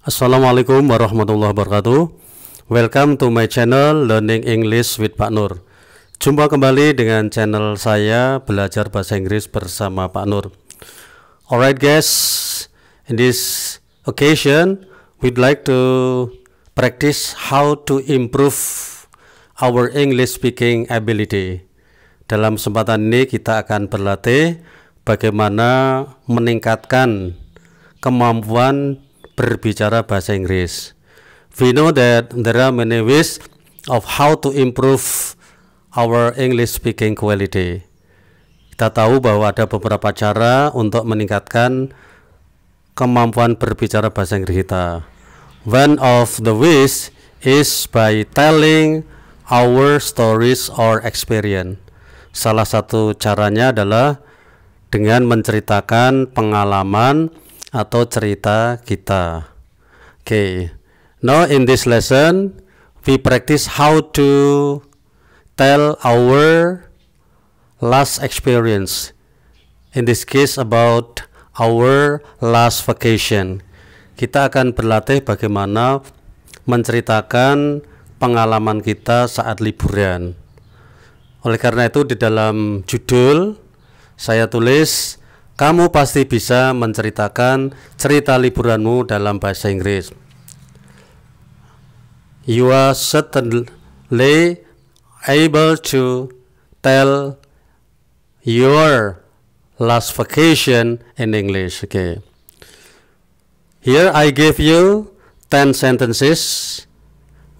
Assalamualaikum warahmatullahi wabarakatuh Welcome to my channel Learning English with Pak Nur Jumpa kembali dengan channel saya Belajar Bahasa Inggris bersama Pak Nur Alright guys In this occasion We'd like to practice how to improve our English speaking ability Dalam kesempatan ini kita akan berlatih Bagaimana meningkatkan kemampuan berbicara bahasa Inggris. We know that there are many ways of how to improve our English speaking quality. Kita tahu bahwa ada beberapa cara untuk meningkatkan kemampuan berbicara bahasa Inggris kita. One of the ways is by telling our stories or experience. Salah satu caranya adalah dengan menceritakan pengalaman atau cerita kita. Oke. Okay. Now in this lesson we practice how to tell our last experience. In this case about our last vacation. Kita akan berlatih bagaimana menceritakan pengalaman kita saat liburan. Oleh karena itu di dalam judul saya tulis kamu pasti bisa menceritakan cerita liburanmu dalam bahasa Inggris. You are certainly able to tell your last vacation in English. Okay. Here I give you 10 sentences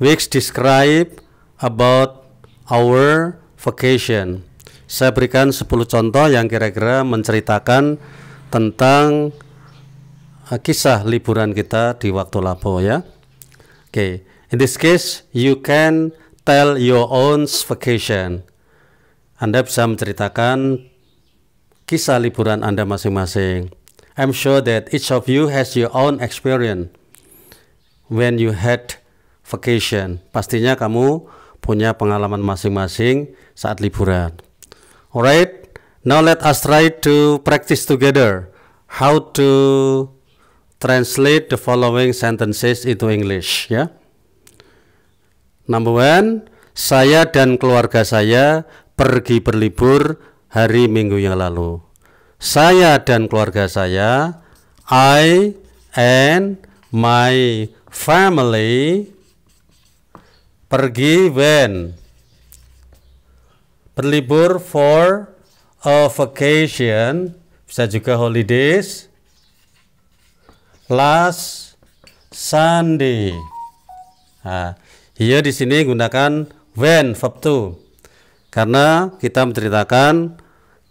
which describe about our vacation. Saya berikan 10 contoh yang kira-kira menceritakan tentang eh, kisah liburan kita di waktu lapo ya. Oke, okay. in this case you can tell your own vacation. Anda bisa menceritakan kisah liburan Anda masing-masing. I'm sure that each of you has your own experience when you had vacation. Pastinya kamu punya pengalaman masing-masing saat liburan. Alright, now let us try to practice together how to translate the following sentences into English. Ya. Yeah? Number one, saya dan keluarga saya pergi berlibur hari Minggu yang lalu. Saya dan keluarga saya, I and my family pergi when berlibur for a vacation, bisa juga holidays. Last Sunday. Nah, iya di sini gunakan when verb to. Karena kita menceritakan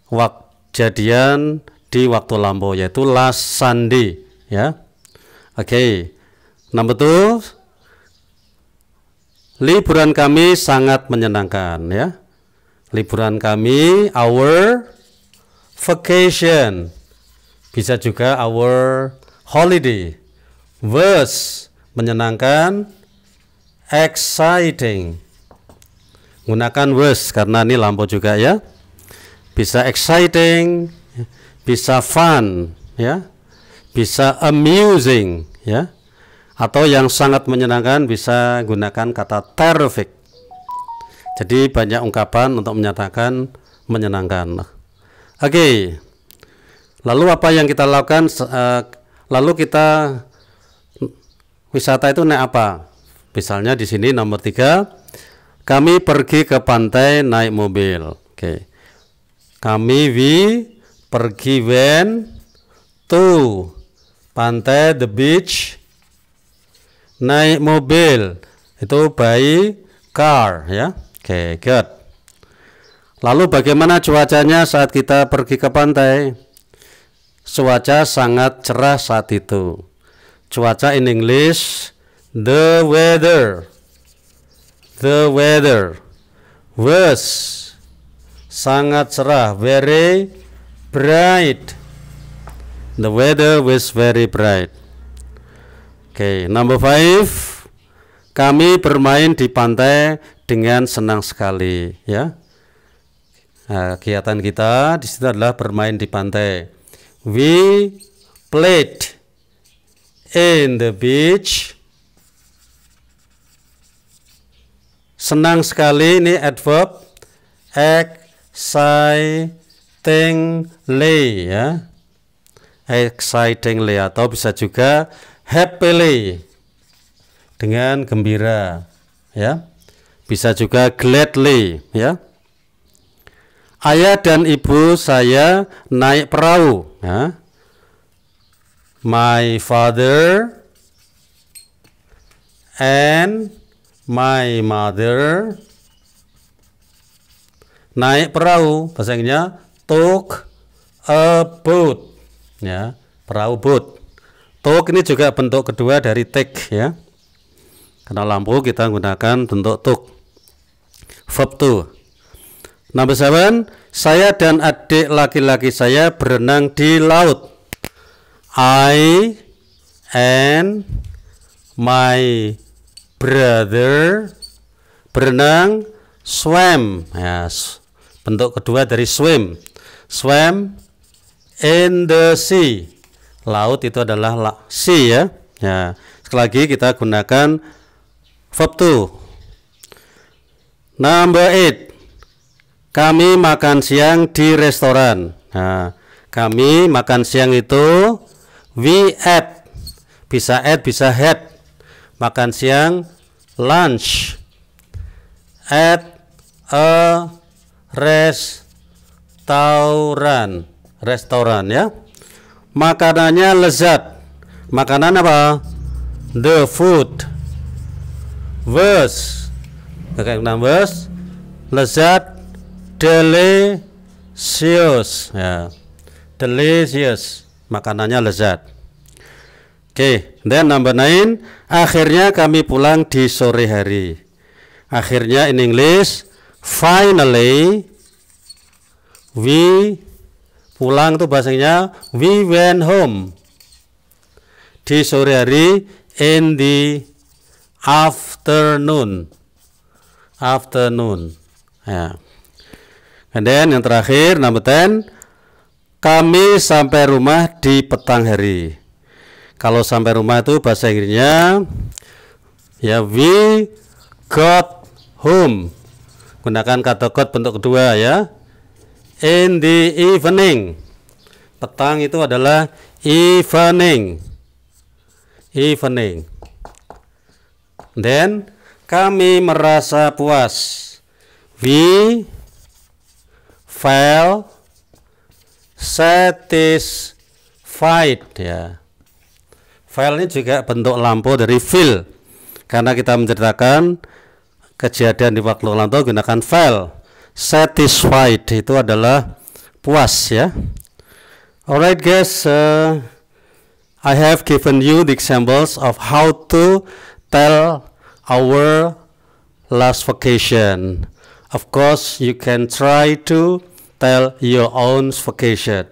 waktu kejadian di waktu lampau yaitu last Sunday ya. Oke. Okay. Number two, liburan kami sangat menyenangkan ya liburan kami, our vacation. Bisa juga our holiday. Was menyenangkan, exciting. Gunakan was karena ini lampu juga ya. Bisa exciting, bisa fun ya. Bisa amusing ya. Atau yang sangat menyenangkan bisa gunakan kata terrific jadi banyak ungkapan untuk menyatakan menyenangkan. Oke. Okay. Lalu apa yang kita lakukan? Eh, lalu kita wisata itu naik apa? Misalnya di sini nomor tiga, kami pergi ke pantai naik mobil. Oke. Kami we pergi when to pantai the beach naik mobil itu by car ya Oke, good. Lalu bagaimana cuacanya saat kita pergi ke pantai? Cuaca sangat cerah saat itu. Cuaca in English the weather the weather was sangat cerah very bright the weather was very bright oke okay, number five kami bermain di pantai dengan senang sekali ya. Nah, kegiatan kita di situ adalah bermain di pantai. We played in the beach. Senang sekali ini adverb excitingly ya. Excitingly atau bisa juga happily dengan gembira ya. Bisa juga gladly ya. Ayah dan ibu saya naik perahu ya. My father and my mother naik perahu Bahasanya took a boat ya perahu boat Took ini juga bentuk kedua dari take ya. Karena lampu kita gunakan bentuk took. Fabtu. Number 7, saya dan adik laki-laki saya berenang di laut. I and my brother berenang swam. Ya, bentuk kedua dari swim. Swam in the sea. Laut itu adalah la sea ya. Ya, sekali lagi kita gunakan verb to Number 8. Kami makan siang di restoran. Nah, kami makan siang itu we at bisa at bisa had makan siang lunch at a restaurant restoran ya makanannya lezat makanan apa the food Verse kakek nambes lezat delicious ya delicious makanannya lezat oke okay. dan number nine akhirnya kami pulang di sore hari akhirnya in English finally we pulang tuh bahasanya we went home di sore hari in the afternoon afternoon. Ya. And then yang terakhir number 10 kami sampai rumah di petang hari. Kalau sampai rumah itu bahasa Inggrisnya ya we got home. Gunakan kata got bentuk kedua ya. In the evening. Petang itu adalah evening. Evening. Then kami merasa puas. We felt satisfied ya. File ini juga bentuk lampu dari feel karena kita menceritakan kejadian di waktu lalu gunakan file. Satisfied itu adalah puas ya. Alright guys, uh, I have given you the examples of how to tell our last vacation. Of course, you can try to tell your own vacation.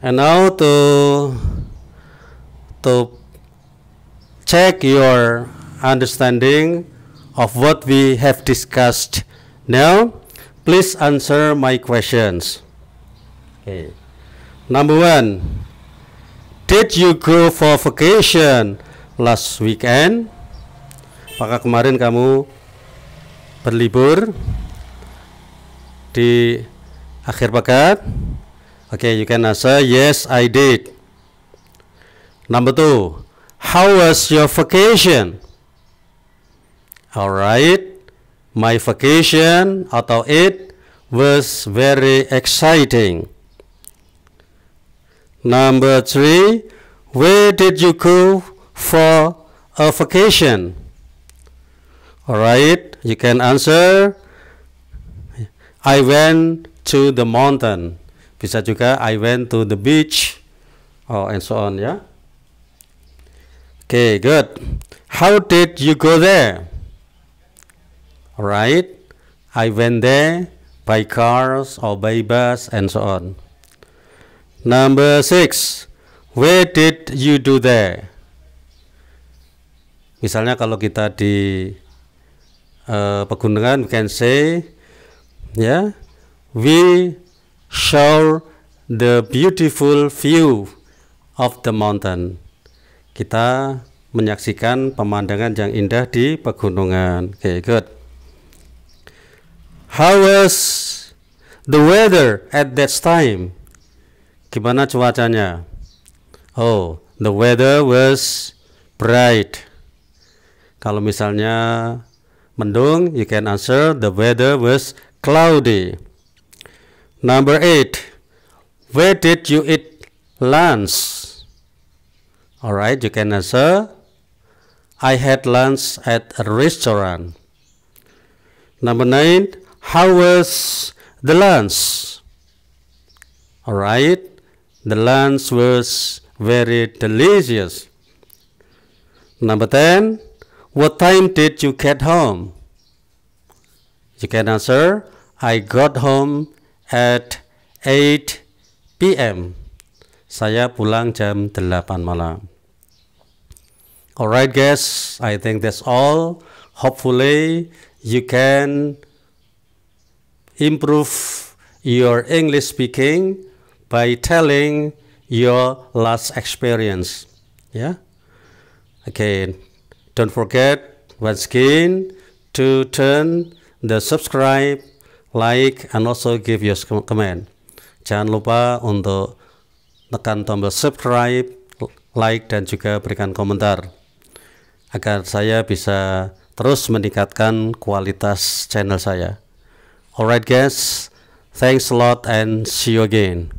And now to to check your understanding of what we have discussed now, please answer my questions. Okay. Number one, did you go for vacation last weekend? Apakah kemarin kamu berlibur di akhir pekan oke okay, you can answer yes I did number two how was your vacation alright my vacation atau it was very exciting number three where did you go for a vacation Alright, you can answer. I went to the mountain. Bisa juga I went to the beach. Oh, and so on ya. Yeah? Okay, good. How did you go there? Alright, I went there by cars or by bus and so on. Number six, where did you do there? Misalnya kalau kita di Eh, pegunungan we can say ya yeah, we saw the beautiful view of the mountain kita menyaksikan pemandangan yang indah di pegunungan okay good how was the weather at that time gimana cuacanya oh the weather was bright kalau misalnya Mendung, you can answer the weather was cloudy. Number eight, where did you eat lunch? All right, you can answer. I had lunch at a restaurant. Number nine, how was the lunch? All right, the lunch was very delicious. Number ten, what time did you get home? You can answer, I got home at 8 p.m. Saya pulang jam 8 malam. Alright guys, I think that's all. Hopefully you can improve your English speaking by telling your last experience. Yeah? okay. Don't forget once again to turn the subscribe, like, and also give your comment. Jangan lupa untuk tekan tombol subscribe, like, dan juga berikan komentar agar saya bisa terus meningkatkan kualitas channel saya. Alright guys, thanks a lot and see you again.